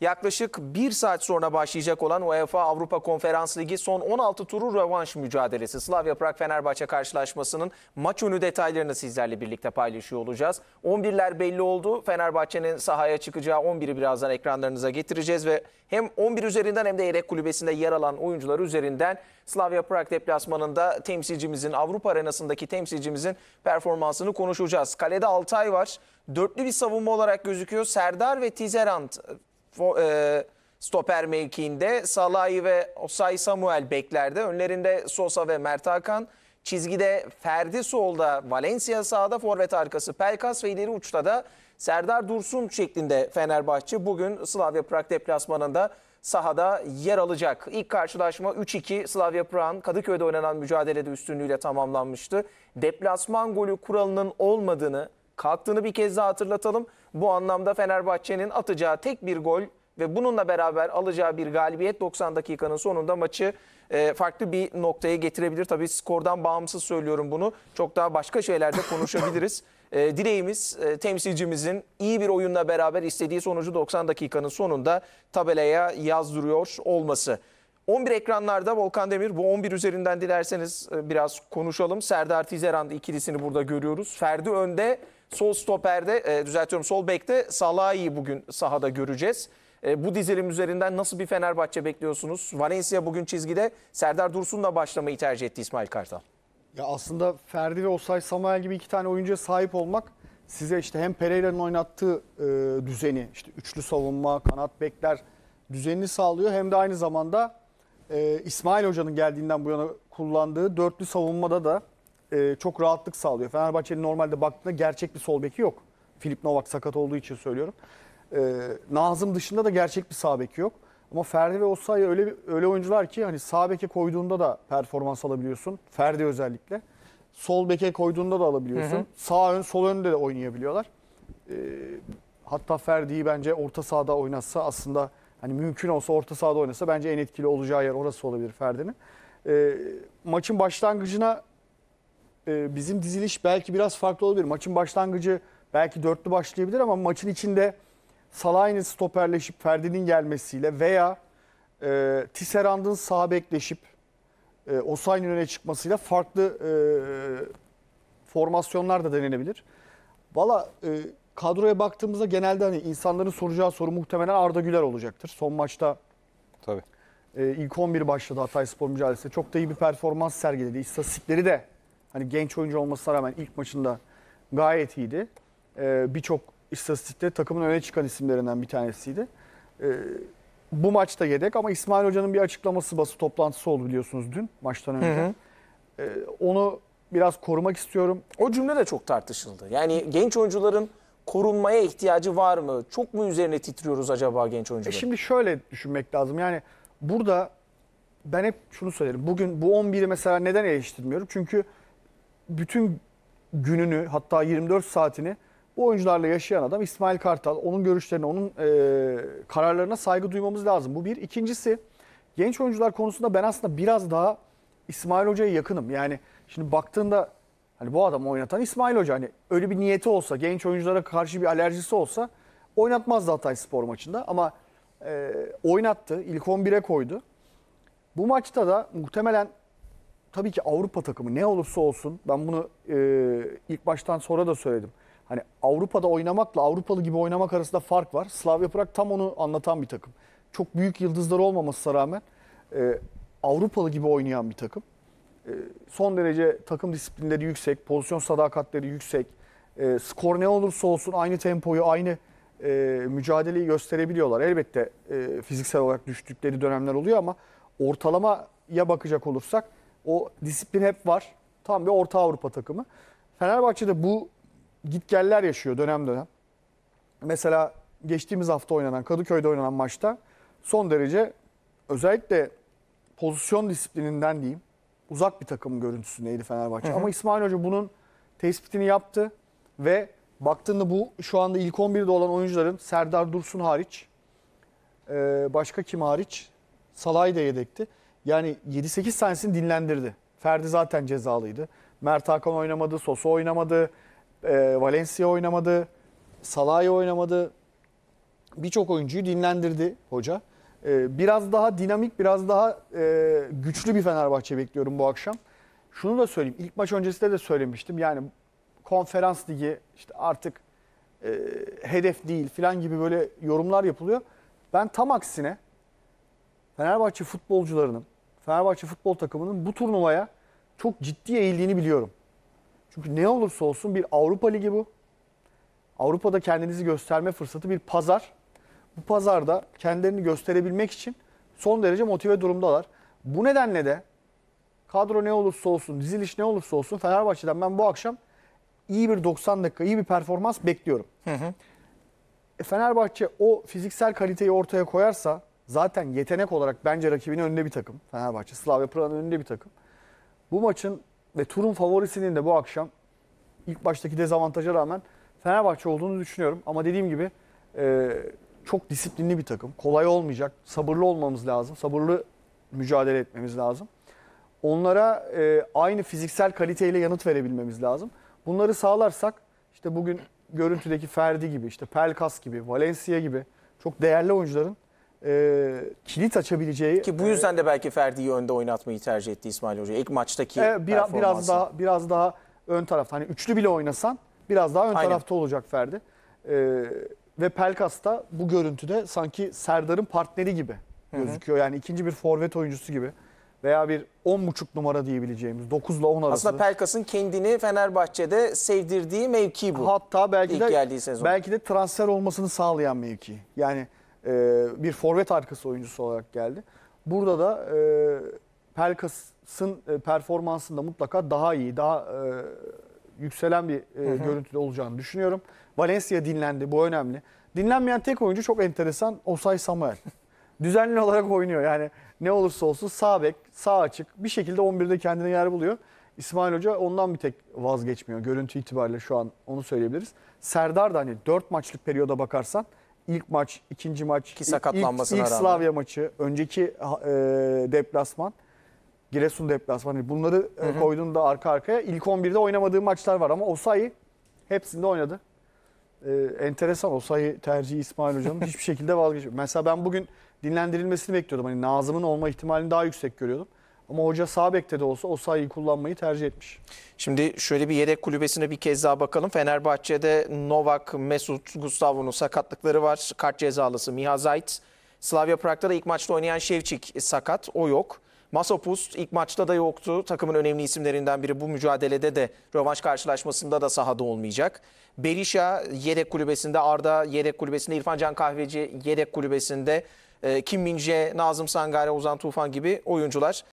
Yaklaşık bir saat sonra başlayacak olan UEFA Avrupa Konferans Ligi son 16 turu rövanş mücadelesi. Slavia Prag Fenerbahçe karşılaşmasının maç önü detaylarını sizlerle birlikte paylaşıyor olacağız. 11'ler belli oldu. Fenerbahçe'nin sahaya çıkacağı 11'i birazdan ekranlarınıza getireceğiz ve hem 11 üzerinden hem de yedek kulübesinde yer alan oyuncular üzerinden Slavia Prag deplasmanında temsilcimizin Avrupa arenasındaki temsilcimizin performansını konuşacağız. Kalede Altay var. Dörtlü bir savunma olarak gözüküyor. Serdar ve Tizerant e, stoper mevkiinde Salahi ve Osay Samuel beklerde. Önlerinde Sosa ve Mert Hakan. Çizgide Ferdi solda, Valencia sağda, forvet arkası Pelkas ve ileri uçta da Serdar Dursun şeklinde Fenerbahçe bugün Slavia Prag deplasmanında sahada yer alacak. İlk karşılaşma 3-2 Slavia Prag'ın Kadıköy'de oynanan mücadelede üstünlüğüyle tamamlanmıştı. Deplasman golü kuralının olmadığını, kalktığını bir kez daha hatırlatalım. Bu anlamda Fenerbahçe'nin atacağı tek bir gol ve bununla beraber alacağı bir galibiyet 90 dakikanın sonunda maçı e, farklı bir noktaya getirebilir. Tabii skordan bağımsız söylüyorum bunu. Çok daha başka şeylerde konuşabiliriz. E, dileğimiz e, temsilcimizin iyi bir oyunla beraber istediği sonucu 90 dakikanın sonunda tabelaya yazdırıyor olması. 11 ekranlarda Volkan Demir bu 11 üzerinden dilerseniz e, biraz konuşalım. Serdar Tizerand ikilisini burada görüyoruz. Ferdi önde, sol stoperde, e, düzeltiyorum sol bekte Salah'ı bugün sahada göreceğiz. E, bu dizilim üzerinden nasıl bir Fenerbahçe bekliyorsunuz? Valencia bugün çizgide Serdar Dursun da başlamayı tercih etti İsmail Kartal. Ya aslında Ferdi ve Osay Samuel gibi iki tane oyuncuya sahip olmak size işte hem Pereira'nın oynattığı e, düzeni, işte üçlü savunma, kanat bekler düzenini sağlıyor hem de aynı zamanda e, İsmail Hoca'nın geldiğinden bu yana kullandığı dörtlü savunmada da e, çok rahatlık sağlıyor. Fenerbahçe'nin normalde baktığında gerçek bir sol beki yok. Filip Novak sakat olduğu için söylüyorum. E, Nazım dışında da gerçek bir sağ beki yok. Ama Ferdi ve Osayi öyle öyle oyuncular ki hani sağ beke koyduğunda da performans alabiliyorsun. Ferdi özellikle. Sol beke koyduğunda da alabiliyorsun. Hı hı. Sağ ön, sol önde de oynayabiliyorlar. E, hatta Ferdi'yi bence orta sahada oynatsa aslında Hani mümkün olsa orta sahada oynasa bence en etkili olacağı yer orası olabilir Ferdi'nin. E, maçın başlangıcına e, bizim diziliş belki biraz farklı olabilir. Maçın başlangıcı belki dörtlü başlayabilir ama maçın içinde Salah'ın stoperleşip Ferdi'nin gelmesiyle veya e, Tisserand'ın sağ bekleşip e, Osayi'nin öne çıkmasıyla farklı e, formasyonlar da denenebilir. Valla e, kadroya baktığımızda genelde hani insanların soracağı soru muhtemelen Arda Güler olacaktır. Son maçta Tabii. E, ilk 11 başladı Hatay Spor mücadelesinde. Çok da iyi bir performans sergiledi. İstatistikleri de hani genç oyuncu olmasına rağmen ilk maçında gayet iyiydi. E, Birçok istatistikte takımın öne çıkan isimlerinden bir tanesiydi. E, bu maçta yedek ama İsmail Hoca'nın bir açıklaması basın toplantısı oldu biliyorsunuz dün maçtan önce. Hı hı. E, onu biraz korumak istiyorum. O cümle de çok tartışıldı. Yani genç oyuncuların korunmaya ihtiyacı var mı? Çok mu üzerine titriyoruz acaba genç e oyuncular? E şimdi şöyle düşünmek lazım. Yani burada ben hep şunu söylerim. Bugün bu 11'i mesela neden eleştirmiyorum? Çünkü bütün gününü hatta 24 saatini bu oyuncularla yaşayan adam İsmail Kartal. Onun görüşlerine, onun e, kararlarına saygı duymamız lazım. Bu bir. İkincisi genç oyuncular konusunda ben aslında biraz daha İsmail Hoca'ya yakınım. Yani şimdi baktığında Hani bu adam oynatan İsmail Hoca. Hani öyle bir niyeti olsa, genç oyunculara karşı bir alerjisi olsa oynatmazdı Hatay Spor maçında. Ama e, oynattı, ilk 11'e koydu. Bu maçta da muhtemelen tabii ki Avrupa takımı ne olursa olsun ben bunu e, ilk baştan sonra da söyledim. Hani Avrupa'da oynamakla Avrupalı gibi oynamak arasında fark var. Slavia Prag tam onu anlatan bir takım. Çok büyük yıldızlar olmamasına rağmen e, Avrupalı gibi oynayan bir takım. Ee, son derece takım disiplinleri yüksek, pozisyon sadakatleri yüksek. E, skor ne olursa olsun aynı tempoyu, aynı e, mücadeleyi gösterebiliyorlar. Elbette e, fiziksel olarak düştükleri dönemler oluyor ama ortalamaya bakacak olursak o disiplin hep var. Tam bir Orta Avrupa takımı. Fenerbahçe'de bu gitgeller yaşıyor dönem dönem. Mesela geçtiğimiz hafta oynanan Kadıköy'de oynanan maçta son derece özellikle pozisyon disiplininden diyeyim uzak bir takım görüntüsündeydi Fenerbahçe. Hı hı. Ama İsmail Hoca bunun tespitini yaptı ve baktığında bu şu anda ilk 11'de olan oyuncuların Serdar Dursun hariç e, başka kim hariç Salay da yedekti. Yani 7-8 tanesini dinlendirdi. Ferdi zaten cezalıydı. Mert Hakan oynamadı, Sosa oynamadı, e, Valencia oynamadı, Salay oynamadı. Birçok oyuncuyu dinlendirdi hoca. Ee, biraz daha dinamik, biraz daha e, güçlü bir Fenerbahçe bekliyorum bu akşam. Şunu da söyleyeyim. İlk maç öncesinde de söylemiştim. Yani konferans ligi işte artık e, hedef değil falan gibi böyle yorumlar yapılıyor. Ben tam aksine Fenerbahçe futbolcularının, Fenerbahçe futbol takımının bu turnuvaya çok ciddi eğildiğini biliyorum. Çünkü ne olursa olsun bir Avrupa Ligi bu. Avrupa'da kendinizi gösterme fırsatı bir pazar bu pazarda kendilerini gösterebilmek için son derece motive durumdalar. Bu nedenle de kadro ne olursa olsun, diziliş ne olursa olsun Fenerbahçe'den ben bu akşam iyi bir 90 dakika, iyi bir performans bekliyorum. Hı hı. E, Fenerbahçe o fiziksel kaliteyi ortaya koyarsa zaten yetenek olarak bence rakibinin önünde bir takım. Fenerbahçe, Slavia Praha'nın önünde bir takım. Bu maçın ve turun favorisinin de bu akşam ilk baştaki dezavantaja rağmen Fenerbahçe olduğunu düşünüyorum. Ama dediğim gibi e, çok disiplinli bir takım. Kolay olmayacak. Sabırlı olmamız lazım. Sabırlı mücadele etmemiz lazım. Onlara e, aynı fiziksel kaliteyle yanıt verebilmemiz lazım. Bunları sağlarsak işte bugün görüntüdeki Ferdi gibi, işte Pelkas gibi, Valencia gibi çok değerli oyuncuların e, kilit açabileceği ki bu e, yüzden e, de belki Ferdi'yi önde oynatmayı tercih etti İsmail Hoca. İlk maçtaki e, biraz, biraz daha biraz daha ön tarafta. Hani üçlü bile oynasan biraz daha ön Aynen. tarafta olacak Ferdi. E, ve Pelkas da bu görüntüde sanki Serdar'ın partneri gibi gözüküyor. Yani ikinci bir forvet oyuncusu gibi veya bir 10.5 numara diyebileceğimiz 9 ile 10 arası. Aslında Pelkas'ın kendini Fenerbahçe'de sevdirdiği mevki bu. Hatta belki İlk geldiği de sezon. belki de transfer olmasını sağlayan mevki. Yani e, bir forvet arkası oyuncusu olarak geldi. Burada da e, Pelkas'ın e, performansında mutlaka daha iyi, daha e, yükselen bir e, görüntüde olacağını düşünüyorum. Valencia dinlendi. Bu önemli. Dinlenmeyen tek oyuncu çok enteresan. Osay Samuel. Düzenli olarak oynuyor. Yani ne olursa olsun sağ bek, sağ açık. Bir şekilde 11'de kendine yer buluyor. İsmail Hoca ondan bir tek vazgeçmiyor. Görüntü itibariyle şu an onu söyleyebiliriz. Serdar da hani 4 maçlık periyoda bakarsan ilk maç, ikinci maç, Ki ilk, ilk, ilk Slavya maçı, önceki e, deplasman. Giresun deplasmanı hani bunları e, hı hı. koyduğunda arka arkaya ilk 11'de oynamadığı maçlar var ama Osayi hepsinde oynadı. Ee, enteresan Osayi tercihi İsmail Hocam hiçbir şekilde vazgeçmiyor. Mesela ben bugün dinlendirilmesini bekliyordum. Hani Nazım'ın olma ihtimalini daha yüksek görüyordum. Ama hoca sağ bekte de olsa o sayıyı kullanmayı tercih etmiş. Şimdi şöyle bir yedek kulübesine bir kez daha bakalım. Fenerbahçe'de Novak, Mesut, Gustavo'nun sakatlıkları var. Kart cezalısı Miha Zayt. Slavia Prag'da da ilk maçta oynayan Şevçik sakat. O yok. Masopust ilk maçta da yoktu. Takımın önemli isimlerinden biri bu mücadelede de rövanş karşılaşmasında da sahada olmayacak. Berisha yedek kulübesinde, Arda yedek kulübesinde, İrfan Can Kahveci yedek kulübesinde. E, Kim Mince, Nazım Sangare, Uzan Tufan gibi oyuncular